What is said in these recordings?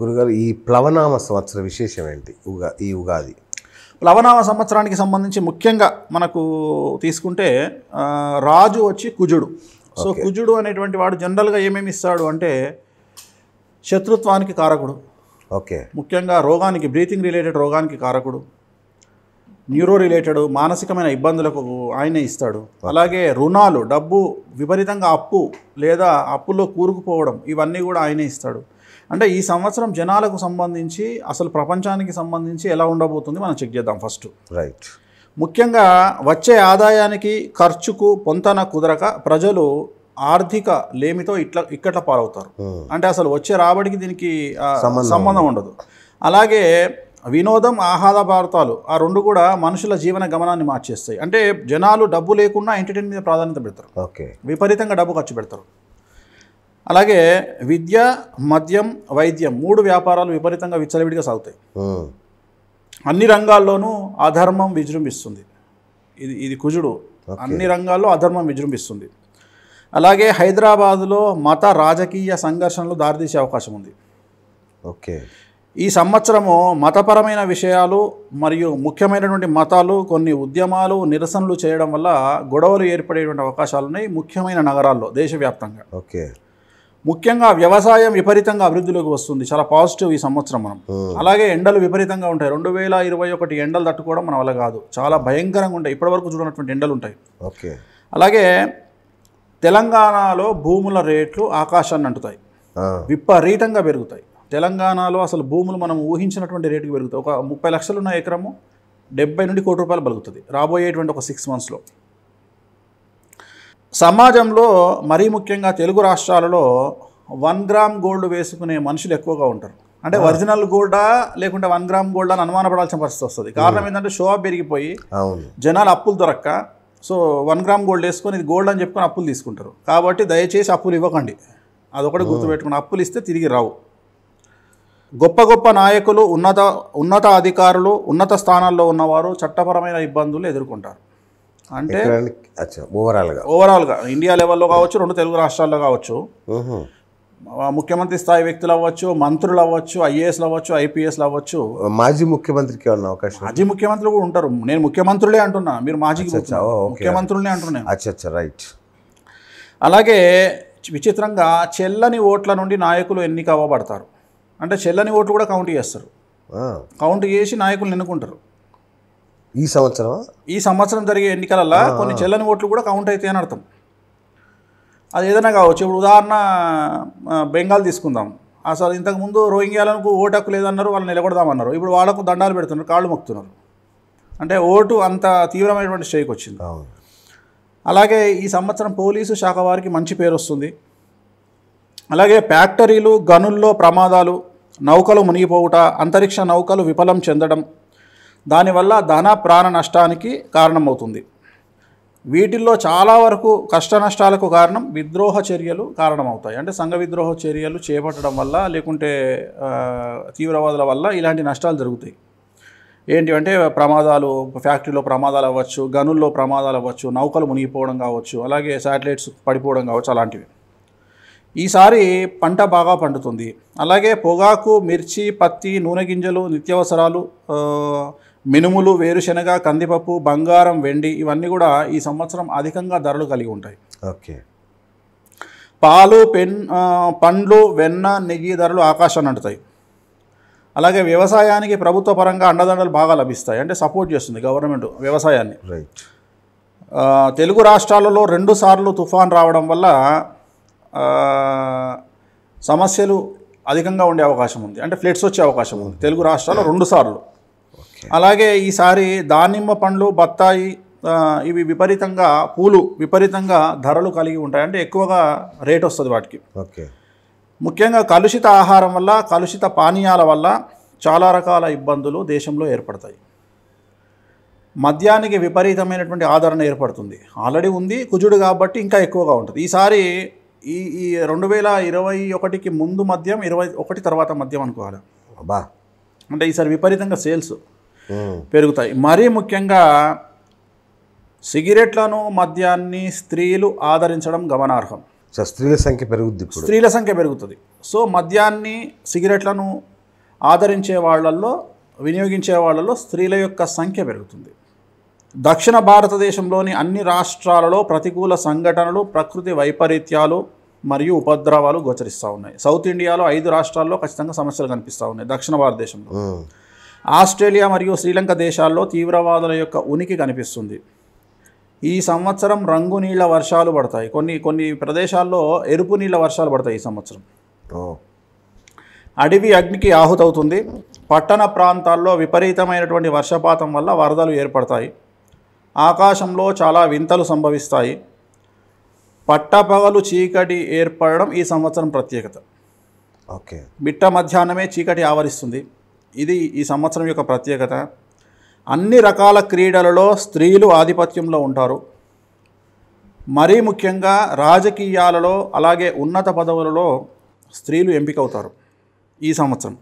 గురుగారు ఈ ప్లవనామ సంవత్సర విశేషం ఏంటి ఉగా ఈ ఉగాది ప్లవనామ సంవత్సరానికి సంబంధించి ముఖ్యంగా మనకు తీసుకుంటే రాజు వచ్చి కుజుడు సో కుజుడు అనేటువంటి వాడు జనరల్గా ఏమేమి ఇస్తాడు అంటే శత్రుత్వానికి కారకుడు ఓకే ముఖ్యంగా రోగానికి బ్రీతింగ్ రిలేటెడ్ రోగానికి కారకుడు న్యూరో రిలేటెడ్ మానసికమైన ఇబ్బందులకు ఆయనే ఇస్తాడు అలాగే రుణాలు డబ్బు విపరీతంగా అప్పు లేదా అప్పులో కూరుకుపోవడం ఇవన్నీ కూడా ఆయనే ఇస్తాడు అంటే ఈ సంవత్సరం జనాలకు సంబంధించి అసలు ప్రపంచానికి సంబంధించి ఎలా ఉండబోతుంది మనం చెక్ చేద్దాం ఫస్ట్ రైట్ ముఖ్యంగా వచ్చే ఆదాయానికి ఖర్చుకు పొంతన కుదరక ప్రజలు ఆర్థిక లేమితో ఇట్లా ఇక్కట్ల పాలవుతారు hmm. అంటే అసలు వచ్చే రాబడికి దీనికి సంబంధం ఉండదు అలాగే వినోదం ఆహ్లాద భారతాలు ఆ రెండు కూడా మనుషుల జీవన గమనాన్ని మార్చేస్తాయి అంటే జనాలు డబ్బు లేకుండా ఎంటర్టైన్మెంట్ మీద ప్రాధాన్యత పెడతారు ఓకే విపరీతంగా డబ్బు ఖర్చు పెడతారు అలాగే విద్య మద్యం వైద్యం మూడు వ్యాపారాలు విపరీతంగా విచ్చలవిడిగా సాగుతాయి అన్ని రంగాల్లోనూ అధర్మం విజృంభిస్తుంది ఇది ఇది కుజుడు అన్ని రంగాల్లో అధర్మం విజృంభిస్తుంది అలాగే హైదరాబాదులో మత రాజకీయ సంఘర్షణలు దారితీసే అవకాశం ఉంది ఓకే ఈ సంవత్సరము మతపరమైన విషయాలు మరియు ముఖ్యమైనటువంటి మతాలు కొన్ని ఉద్యమాలు నిరసనలు చేయడం వల్ల గొడవలు ఏర్పడేటువంటి అవకాశాలు ఉన్నాయి ముఖ్యమైన నగరాల్లో దేశవ్యాప్తంగా ఓకే ముఖ్యంగా వ్యవసాయం విపరీతంగా అభివృద్ధిలోకి వస్తుంది చాలా పాజిటివ్ ఈ సంవత్సరం మనం అలాగే ఎండలు విపరీతంగా ఉంటాయి రెండు వేల ఇరవై ఒకటి ఎండలు తట్టుకోవడం మన వల్ల కాదు చాలా భయంకరంగా ఉంటాయి ఇప్పటివరకు చూడనటువంటి ఎండలు ఉంటాయి ఓకే అలాగే తెలంగాణలో భూముల రేట్లు ఆకాశాన్ని అంటుతాయి విపరీతంగా పెరుగుతాయి తెలంగాణలో అసలు భూములు మనం ఊహించినటువంటి రేటుకి పెరుగుతాయి ఒక ముప్పై లక్షలు ఉన్న ఎకరము డెబ్బై నుండి కోటి రూపాయలు పలుకుతుంది రాబోయేటువంటి ఒక సిక్స్ మంత్స్లో సమాజంలో మరీ ముఖ్యంగా తెలుగు రాష్ట్రాలలో వన్ గ్రామ్ గోల్డ్ వేసుకునే మనుషులు ఎక్కువగా ఉంటారు అంటే ఒరిజినల్ గోల్డా లేకుంటే వన్ గ్రామ్ గోల్డ్ అని అనుమానపడాల్సిన పరిస్థితి వస్తుంది కారణం ఏంటంటే షో పెరిగిపోయి జనాలు అప్పులు దొరక్క సో వన్ గ్రామ్ గోల్డ్ వేసుకొని ఇది గోల్డ్ అని చెప్పుకొని అప్పులు తీసుకుంటారు కాబట్టి దయచేసి అప్పులు ఇవ్వకండి అదొకటి గుర్తుపెట్టుకుని అప్పులు ఇస్తే తిరిగి రావు గొప్ప గొప్ప నాయకులు ఉన్నత ఉన్నత అధికారులు ఉన్నత స్థానాల్లో ఉన్నవారు చట్టపరమైన ఇబ్బందులు ఎదుర్కొంటారు అంటే ఓవరాల్గా ఓవరాల్గా ఇండియా లెవెల్లో కావచ్చు రెండు తెలుగు రాష్ట్రాల్లో కావచ్చు ముఖ్యమంత్రి స్థాయి వ్యక్తులు అవ్వచ్చు మంత్రులు అవ్వచ్చు ఐఏఎస్లు అవ్వచ్చు ఐపీఎస్లు అవ్వచ్చు మాజీ ముఖ్యమంత్రికి అవకాశం మాజీ ముఖ్యమంత్రులు కూడా ఉంటారు నేను ముఖ్యమంత్రులే అంటున్నా మీరు మాజీ ముఖ్యమంత్రులనే అంటున్నాను రైట్ అలాగే విచిత్రంగా చెల్లని ఓట్ల నుండి నాయకులు ఎన్నిక అవ్వబడతారు అంటే చెల్లని ఓట్లు కూడా కౌంట్ చేస్తారు కౌంట్ చేసి నాయకులు ఎన్నుకుంటారు ఈ సంవత్సరం ఈ సంవత్సరం జరిగే ఎన్నికలలో కొన్ని చెల్లని ఓట్లు కూడా కౌంట్ అవుతాయి అని అర్థం అది ఏదైనా కావచ్చు ఇప్పుడు ఉదాహరణ బెంగాల్ తీసుకుందాం అసలు ఇంతకుముందు రోహింగ్యాలకు ఓటు హక్కు లేదన్నారు వాళ్ళు నిలబడదామన్నారు ఇప్పుడు వాళ్ళకు దండాలు పెడుతున్నారు కాళ్ళు మొక్కుతున్నారు అంటే ఓటు అంత తీవ్రమైనటువంటి స్ట్రైక్ వచ్చింది అలాగే ఈ సంవత్సరం పోలీసు శాఖ వారికి మంచి పేరు వస్తుంది అలాగే ఫ్యాక్టరీలు గనుల్లో ప్రమాదాలు నౌకలు మునిగిపోవుట అంతరిక్ష నౌకలు విఫలం చెందడం దానివల్ల ధన ప్రాణ నష్టానికి కారణమవుతుంది వీటిల్లో చాలా వరకు కష్ట నష్టాలకు కారణం విద్రోహ చర్యలు కారణమవుతాయి అంటే సంఘ విద్రోహ చర్యలు చేపట్టడం వల్ల లేకుంటే తీవ్రవాదుల వల్ల ఇలాంటి నష్టాలు జరుగుతాయి ఏంటి అంటే ప్రమాదాలు ఫ్యాక్టరీలో ప్రమాదాలు అవ్వచ్చు గనుల్లో ప్రమాదాలు అవ్వచ్చు నౌకలు మునిగిపోవడం కావచ్చు అలాగే శాటిలైట్స్ పడిపోవడం కావచ్చు అలాంటివి ఈసారి పంట బాగా పండుతుంది అలాగే పొగాకు మిర్చి పత్తి నూనె గింజలు నిత్యావసరాలు మినుములు వేరుశనగ కందిపప్పు బంగారం వెండి ఇవన్నీ కూడా ఈ సంవత్సరం అధికంగా ధరలు కలిగి ఉంటాయి ఓకే పాలు పెన్ పండ్లు వెన్న నెయ్యి ధరలు ఆకాశాన్ని అంటుతాయి అలాగే వ్యవసాయానికి ప్రభుత్వ పరంగా అండదండలు బాగా లభిస్తాయి అంటే సపోర్ట్ చేస్తుంది గవర్నమెంట్ వ్యవసాయాన్ని రైట్ తెలుగు రాష్ట్రాలలో రెండు సార్లు తుఫాన్ రావడం వల్ల సమస్యలు అధికంగా ఉండే అవకాశం ఉంది అంటే ఫ్లడ్స్ వచ్చే అవకాశం ఉంది తెలుగు రాష్ట్రాల్లో రెండు సార్లు అలాగే ఈసారి దానిమ్మ పండ్లు బత్తాయి ఇవి విపరీతంగా పూలు విపరీతంగా ధరలు కలిగి ఉంటాయి అంటే ఎక్కువగా రేట్ వస్తుంది వాటికి ఓకే ముఖ్యంగా కలుషిత ఆహారం వల్ల కలుషిత పానీయాల వల్ల చాలా రకాల ఇబ్బందులు దేశంలో ఏర్పడతాయి మద్యానికి విపరీతమైనటువంటి ఆదరణ ఏర్పడుతుంది ఆల్రెడీ ఉంది కుజుడు కాబట్టి ఇంకా ఎక్కువగా ఉంటుంది ఈసారి ఈ ఈ రెండు వేల ఇరవై ఒకటికి ముందు మద్యం ఇరవై ఒకటి తర్వాత మద్యం అనుకోవాలి బా అంటే ఈసారి విపరీతంగా సేల్స్ పెరుగుతాయి మరీ ముఖ్యంగా సిగరెట్లను మద్యాన్ని స్త్రీలు ఆదరించడం గమనార్హం స్త్రీల సంఖ్య పెరుగుద్ది స్త్రీల సంఖ్య పెరుగుతుంది సో మద్యాన్ని సిగరెట్లను ఆదరించే వాళ్ళల్లో వినియోగించే వాళ్ళలో స్త్రీల యొక్క సంఖ్య పెరుగుతుంది దక్షిణ భారతదేశంలోని అన్ని రాష్ట్రాలలో ప్రతికూల సంఘటనలు ప్రకృతి వైపరీత్యాలు మరియు ఉపద్రవాలు గోచరిస్తూ ఉన్నాయి సౌత్ ఇండియాలో ఐదు రాష్ట్రాల్లో ఖచ్చితంగా సమస్యలు కనిపిస్తూ ఉన్నాయి దక్షిణ భారతదేశంలో ఆస్ట్రేలియా మరియు శ్రీలంక దేశాల్లో తీవ్రవాదుల యొక్క ఉనికి కనిపిస్తుంది ఈ సంవత్సరం రంగు నీళ్ళ వర్షాలు పడతాయి కొన్ని కొన్ని ప్రదేశాల్లో ఎరుపు నీళ్ళ వర్షాలు పడతాయి ఈ సంవత్సరం అడవి అగ్నికి ఆహుతవుతుంది పట్టణ ప్రాంతాల్లో విపరీతమైనటువంటి వర్షపాతం వల్ల వరదలు ఏర్పడతాయి ఆకాశంలో చాలా వింతలు సంభవిస్తాయి పట్టపగలు చీకటి ఏర్పడడం ఈ సంవత్సరం ప్రత్యేకత ఓకే బిట్ట మధ్యాహ్నమే చీకటి ఆవరిస్తుంది ఇది ఈ సంవత్సరం యొక్క ప్రత్యేకత అన్ని రకాల క్రీడలలో స్త్రీలు ఆధిపత్యంలో ఉంటారు మరీ ముఖ్యంగా రాజకీయాలలో అలాగే ఉన్నత పదవులలో స్త్రీలు ఎంపికవుతారు ఈ సంవత్సరం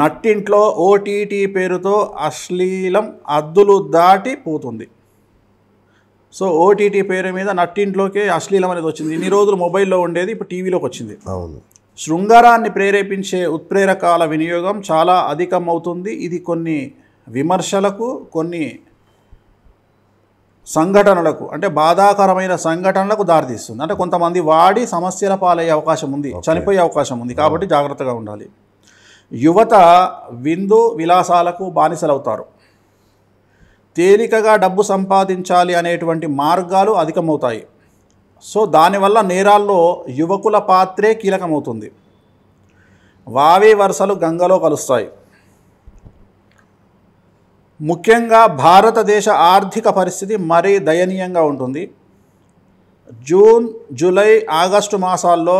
నట్టింట్లో ఓటీటీ పేరుతో అశ్లీలం అద్దులు దాటి పోతుంది సో ఓటీటీ పేరు మీద నట్టింట్లోకే అశ్లీలం అనేది వచ్చింది ఇన్ని రోజులు మొబైల్లో ఉండేది ఇప్పుడు టీవీలోకి వచ్చింది అవును శృంగారాన్ని ప్రేరేపించే ఉత్ప్రేరకాల వినియోగం చాలా అధికమవుతుంది ఇది కొన్ని విమర్శలకు కొన్ని సంఘటనలకు అంటే బాధాకరమైన సంఘటనలకు దారితీస్తుంది అంటే కొంతమంది వాడి సమస్యల పాలయ్యే అవకాశం ఉంది చనిపోయే అవకాశం ఉంది కాబట్టి జాగ్రత్తగా ఉండాలి యువత విందు విలాసాలకు బానిసలవుతారు తేలికగా డబ్బు సంపాదించాలి అనేటువంటి మార్గాలు అధికమవుతాయి సో దానివల్ల నేరాల్లో యువకుల పాత్రే కీలకమవుతుంది వావి వరుసలు గంగలో కలుస్తాయి ముఖ్యంగా భారతదేశ ఆర్థిక పరిస్థితి మరీ దయనీయంగా ఉంటుంది జూన్ జూలై ఆగస్టు మాసాల్లో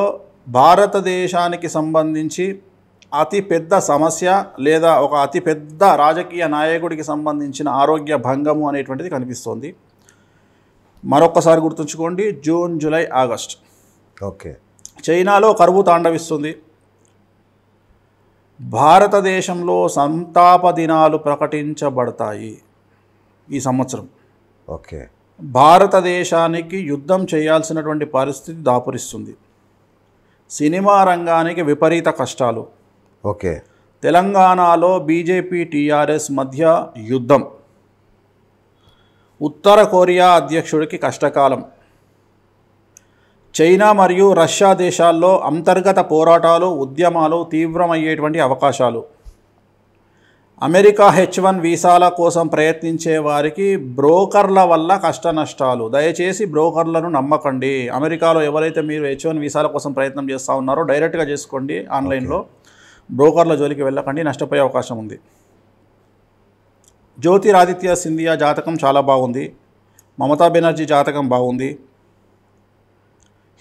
భారతదేశానికి సంబంధించి అతి పెద్ద సమస్య లేదా ఒక అతిపెద్ద రాజకీయ నాయకుడికి సంబంధించిన ఆరోగ్య భంగము అనేటువంటిది కనిపిస్తోంది మరొకసారి గుర్తుంచుకోండి జూన్ జూలై ఆగస్ట్ ఓకే చైనాలో కరువు తాండవిస్తుంది భారతదేశంలో సంతాప దినాలు ప్రకటించబడతాయి ఈ సంవత్సరం ఓకే భారతదేశానికి యుద్ధం చేయాల్సినటువంటి పరిస్థితి దాపురిస్తుంది సినిమా రంగానికి విపరీత కష్టాలు ఓకే తెలంగాణలో బీజేపీ టీఆర్ఎస్ మధ్య యుద్ధం ఉత్తర కొరియా అధ్యక్షుడికి కష్టకాలం చైనా మరియు రష్యా దేశాల్లో అంతర్గత పోరాటాలు ఉద్యమాలు తీవ్రమయ్యేటువంటి అవకాశాలు అమెరికా హెచ్ వన్ వీసాల కోసం ప్రయత్నించే వారికి బ్రోకర్ల వల్ల కష్ట నష్టాలు దయచేసి బ్రోకర్లను నమ్మకండి అమెరికాలో ఎవరైతే మీరు హెచ్ వన్ వీసాల కోసం ప్రయత్నం చేస్తూ ఉన్నారో డైరెక్ట్గా చేసుకోండి ఆన్లైన్లో బ్రోకర్ల జోలికి వెళ్ళకండి నష్టపోయే అవకాశం ఉంది జ్యోతిరాదిత్య సింధియా జాతకం చాలా బాగుంది మమతా బెనర్జీ జాతకం బాగుంది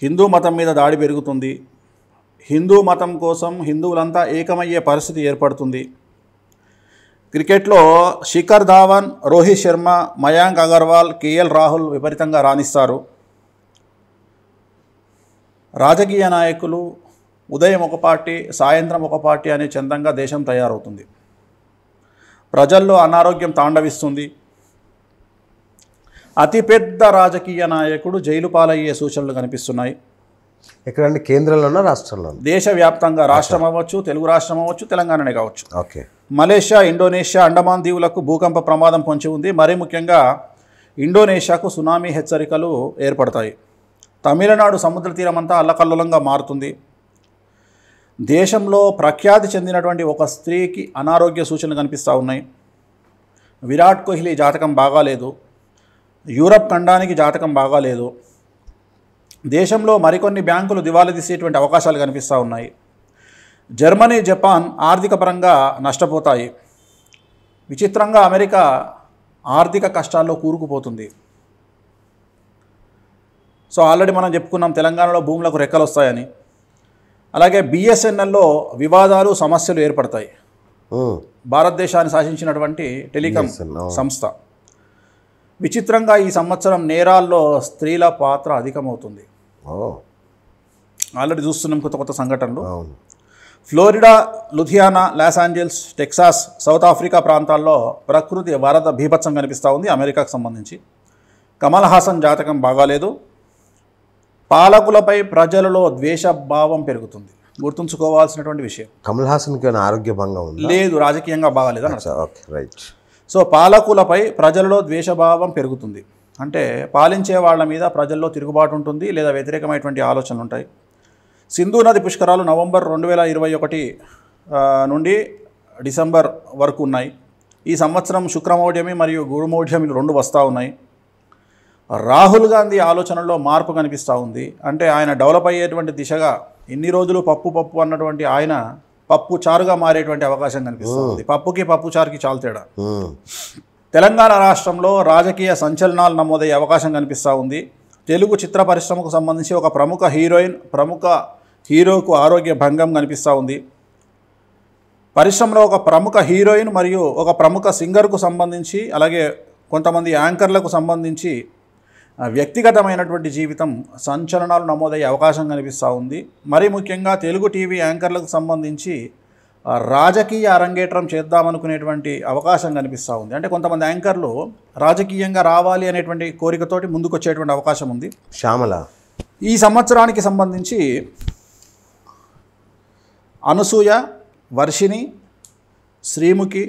హిందూ మతం మీద దాడి పెరుగుతుంది హిందూ మతం కోసం హిందువులంతా ఏకమయ్యే పరిస్థితి ఏర్పడుతుంది క్రికెట్లో శిఖర్ ధావన్ రోహిత్ శర్మ మయాంక్ అగర్వాల్ కేఎల్ రాహుల్ విపరీతంగా రాణిస్తారు రాజకీయ నాయకులు ఉదయం ఒక పార్టీ సాయంత్రం ఒక పార్టీ అనే చందంగా దేశం తయారవుతుంది ప్రజల్లో అనారోగ్యం తాండవిస్తుంది అతిపెద్ద రాజకీయ నాయకుడు జైలు పాలయ్యే సూచనలు కనిపిస్తున్నాయి ఎక్కడండి కేంద్రంలోనో రాష్ట్రంలో దేశవ్యాప్తంగా రాష్ట్రం అవ్వచ్చు తెలుగు రాష్ట్రం అవ్వచ్చు తెలంగాణనే కావచ్చు ఓకే మలేషియా ఇండోనేషియా అండమాన్ దీవులకు భూకంప ప్రమాదం పొంచి ఉంది మరీ ముఖ్యంగా ఇండోనేషియాకు సునామీ హెచ్చరికలు ఏర్పడతాయి తమిళనాడు సముద్ర తీరం అంతా అల్లకల్లోలంగా మారుతుంది దేశంలో ప్రఖ్యాతి చెందినటువంటి ఒక స్త్రీకి అనారోగ్య సూచనలు కనిపిస్తూ ఉన్నాయి విరాట్ కోహ్లీ జాతకం బాగాలేదు యూరప్ ఖండానికి జాతకం బాగాలేదు దేశంలో మరికొన్ని బ్యాంకులు దివాలా తీసేటువంటి అవకాశాలు కనిపిస్తూ ఉన్నాయి జర్మనీ జపాన్ ఆర్థిక పరంగా నష్టపోతాయి విచిత్రంగా అమెరికా ఆర్థిక కష్టాల్లో కూరుకుపోతుంది సో ఆల్రెడీ మనం చెప్పుకున్నాం తెలంగాణలో భూములకు రెక్కలు వస్తాయని అలాగే బిఎస్ఎన్ఎల్లో వివాదాలు సమస్యలు ఏర్పడతాయి భారతదేశాన్ని శాసించినటువంటి టెలికాం సంస్థ విచిత్రంగా ఈ సంవత్సరం నేరాల్లో స్త్రీల పాత్ర అధికమవుతుంది ఆల్రెడీ చూస్తున్నాం కొత్త కొత్త సంఘటనలు Florida Ludhiana Los Angeles Texas South Africa ప్రాంతాల్లో ప్రకృతి వరద భీభత్సం కనిపిస్తూ ఉంది అమెరికాకు సంబంధించి కమల్ హాసన్ జాతకం బాగాలేదు పాలకులపై ప్రజలలో ద్వేషభావం పెరుగుతుంది గుర్తుంచుకోవాల్సినటువంటి విషయం కమల్ హాసన్కి ఆరోగ్య భంగం లేదు రాజకీయంగా బాగాలేదు రైట్ సో పాలకులపై ప్రజలలో ద్వేషభావం పెరుగుతుంది అంటే పాలించే వాళ్ళ మీద ప్రజల్లో తిరుగుబాటు ఉంటుంది లేదా వ్యతిరేకమైనటువంటి ఆలోచనలు ఉంటాయి సింధు నది పుష్కరాలు నవంబర్ రెండు వేల ఇరవై ఒకటి నుండి డిసెంబర్ వరకు ఉన్నాయి ఈ సంవత్సరం శుక్రమౌఢ్యమి మరియు గురుమౌఢ్యమి రెండు వస్తూ ఉన్నాయి రాహుల్ గాంధీ ఆలోచనలో మార్పు కనిపిస్తూ ఉంది అంటే ఆయన డెవలప్ అయ్యేటువంటి దిశగా ఇన్ని రోజులు పప్పు పప్పు అన్నటువంటి ఆయన పప్పు చారుగా మారేటువంటి అవకాశం కనిపిస్తుంది పప్పుకి పప్పు చారుకి చాలా తేడా తెలంగాణ రాష్ట్రంలో రాజకీయ సంచలనాలు నమోదయ్యే అవకాశం కనిపిస్తూ ఉంది తెలుగు చిత్ర పరిశ్రమకు సంబంధించి ఒక ప్రముఖ హీరోయిన్ ప్రముఖ హీరోకు ఆరోగ్య భంగం కనిపిస్తూ ఉంది పరిశ్రమలో ఒక ప్రముఖ హీరోయిన్ మరియు ఒక ప్రముఖ సింగర్కు సంబంధించి అలాగే కొంతమంది యాంకర్లకు సంబంధించి వ్యక్తిగతమైనటువంటి జీవితం సంచలనాలు నమోదయ్యే అవకాశం కనిపిస్తూ ఉంది మరీ ముఖ్యంగా తెలుగు టీవీ యాంకర్లకు సంబంధించి రాజకీయ అరంగేట్రం చేద్దామనుకునేటువంటి అవకాశం కనిపిస్తూ ఉంది అంటే కొంతమంది యాంకర్లు రాజకీయంగా రావాలి అనేటువంటి కోరికతోటి ముందుకొచ్చేటువంటి అవకాశం ఉంది శ్యామల ఈ సంవత్సరానికి సంబంధించి అనసూయ వర్షిణి శ్రీముఖి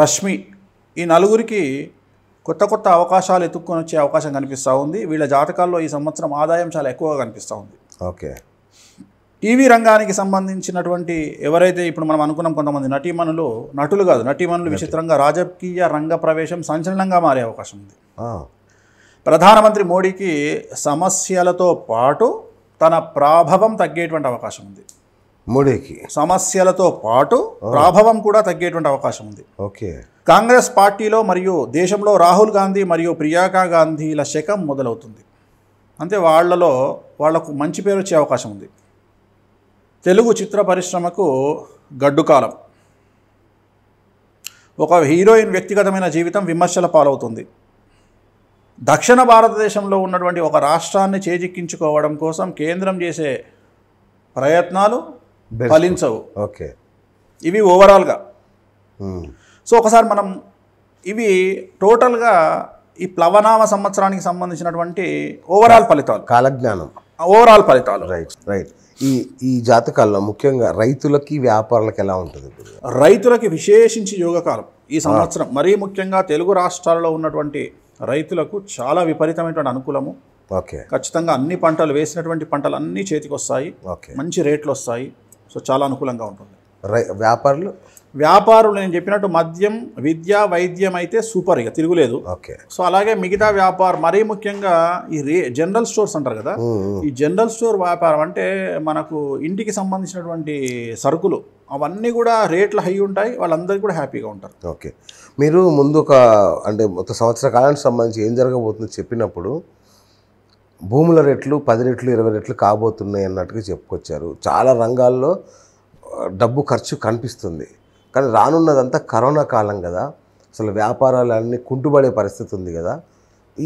రష్మి ఈ నలుగురికి కొత్త కొత్త అవకాశాలు ఎత్తుక్కొని వచ్చే అవకాశం కనిపిస్తూ ఉంది వీళ్ళ జాతకాల్లో ఈ సంవత్సరం ఆదాయం చాలా ఎక్కువగా కనిపిస్తూ ఉంది ఓకే టీవీ రంగానికి సంబంధించినటువంటి ఎవరైతే ఇప్పుడు మనం అనుకున్నాం కొంతమంది నటీమణులు నటులు కాదు నటీమణులు విచిత్రంగా రాజకీయ రంగ ప్రవేశం సంచలనంగా మారే అవకాశం ఉంది ప్రధానమంత్రి మోడీకి సమస్యలతో పాటు తన ప్రాభవం తగ్గేటువంటి అవకాశం ఉంది మోడీకి సమస్యలతో పాటు ప్రాభవం కూడా తగ్గేటువంటి అవకాశం ఉంది ఓకే కాంగ్రెస్ పార్టీలో మరియు దేశంలో రాహుల్ గాంధీ మరియు ప్రియాంకా గాంధీల శకం మొదలవుతుంది అంతే వాళ్ళలో వాళ్లకు మంచి పేరు వచ్చే అవకాశం ఉంది తెలుగు చిత్ర పరిశ్రమకు గడ్డుకాలం ఒక హీరోయిన్ వ్యక్తిగతమైన జీవితం విమర్శల పాలవుతుంది దక్షిణ భారతదేశంలో ఉన్నటువంటి ఒక రాష్ట్రాన్ని చేజిక్కించుకోవడం కోసం కేంద్రం చేసే ప్రయత్నాలు ఫలించవు ఓకే ఇవి ఓవరాల్గా సో ఒకసారి మనం ఇవి టోటల్గా ఈ ప్లవనామ సంవత్సరానికి సంబంధించినటువంటి ఓవరాల్ ఫలితాలు కాలజ్ఞానం ఓవరాల్ ఫలితాలు రైట్ రైట్ ఈ ఈ జాతకాల్లో ముఖ్యంగా రైతులకి వ్యాపారులకు ఎలా ఉంటుంది రైతులకి విశేషించి యోగకాలం ఈ సంవత్సరం మరీ ముఖ్యంగా తెలుగు రాష్ట్రాలలో ఉన్నటువంటి రైతులకు చాలా విపరీతమైనటువంటి అనుకూలము ఓకే ఖచ్చితంగా అన్ని పంటలు వేసినటువంటి పంటలు అన్నీ చేతికి వస్తాయి ఓకే మంచి రేట్లు వస్తాయి సో చాలా అనుకూలంగా ఉంటుంది వ్యాపారులు వ్యాపారులు నేను చెప్పినట్టు మద్యం విద్య వైద్యం అయితే సూపర్ ఇక తిరుగులేదు ఓకే సో అలాగే మిగతా వ్యాపారం మరీ ముఖ్యంగా ఈ రే జనరల్ స్టోర్స్ అంటారు కదా ఈ జనరల్ స్టోర్ వ్యాపారం అంటే మనకు ఇంటికి సంబంధించినటువంటి సరుకులు అవన్నీ కూడా రేట్లు హై ఉంటాయి వాళ్ళందరికీ కూడా హ్యాపీగా ఉంటారు ఓకే మీరు ముందు ఒక అంటే మొత్తం సంవత్సర కాలానికి సంబంధించి ఏం జరగబోతుందో చెప్పినప్పుడు భూముల రేట్లు పది రెట్లు ఇరవై రెట్లు కాబోతున్నాయి అన్నట్టుగా చెప్పుకొచ్చారు చాలా రంగాల్లో డబ్బు ఖర్చు కనిపిస్తుంది కానీ రానున్నదంతా కరోనా కాలం కదా అసలు వ్యాపారాలన్నీ కుంటుబడే పరిస్థితి ఉంది కదా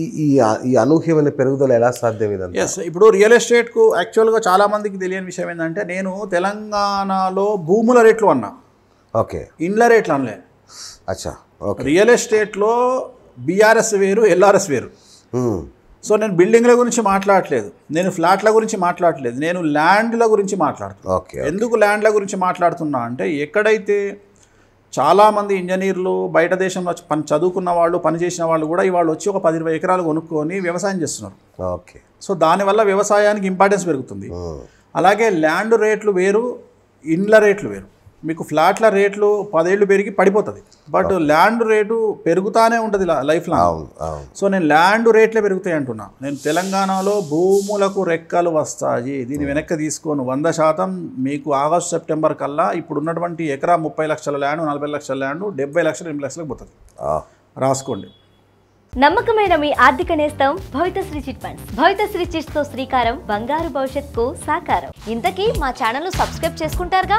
ఈ ఈ ఈ అనూహ్యమైన పెరుగుదల ఎలా సాధ్యం ఇదంతా ఎస్ ఇప్పుడు రియల్ ఎస్టేట్కు యాక్చువల్గా చాలామందికి తెలియని విషయం ఏంటంటే నేను తెలంగాణలో భూముల రేట్లు అన్నా ఓకే ఇండ్ల రేట్లు అనలే అచ్చా ఓకే రియల్ ఎస్టేట్లో బీఆర్ఎస్ వేరు ఎల్ఆర్ఎస్ వేరు సో నేను బిల్డింగ్ల గురించి మాట్లాడట్లేదు నేను ఫ్లాట్ల గురించి మాట్లాడట్లేదు నేను ల్యాండ్ల గురించి మాట్లాడుతున్నాను ఎందుకు ల్యాండ్ల గురించి మాట్లాడుతున్నా అంటే ఎక్కడైతే చాలామంది ఇంజనీర్లు బయట దేశంలో పని చదువుకున్న వాళ్ళు పనిచేసిన వాళ్ళు కూడా ఇవాళ వచ్చి ఒక పది ఇరవై ఎకరాలు కొనుక్కొని వ్యవసాయం చేస్తున్నారు ఓకే సో దానివల్ల వ్యవసాయానికి ఇంపార్టెన్స్ పెరుగుతుంది అలాగే ల్యాండ్ రేట్లు వేరు ఇండ్ల రేట్లు వేరు మీకు ఫ్లాట్ల రేట్లు పదేళ్ళు పెరిగి పడిపోతుంది బట్ ల్యాండ్ రేటు పెరుగుతానే ఉంటుంది లైఫ్ లాంగ్ సో నేను ల్యాండ్ రేట్లే పెరుగుతాయి అంటున్నా నేను తెలంగాణలో భూములకు రెక్కలు వస్తాయి దీని వెనక్కి తీసుకోను వంద శాతం మీకు ఆగస్టు సెప్టెంబర్ కల్లా ఇప్పుడు ఉన్నటువంటి ఎకరా ముప్పై లక్షల ల్యాండ్ నలభై లక్షల ల్యాండ్ డెబ్బై లక్షలు ఎనిమిది లక్షలకు పోతుంది రాసుకోండి నమ్మకమైన మీ ఆర్థిక నేస్తం Bhavithasri chit funds Bhavithasri chits తో శ్రీకారం బంగారు భవిష్యత్ కు సాకారం ఇంతకీ మా ఛానల్ సబ్స్క్రైబ్ చేసుకుంటారుగా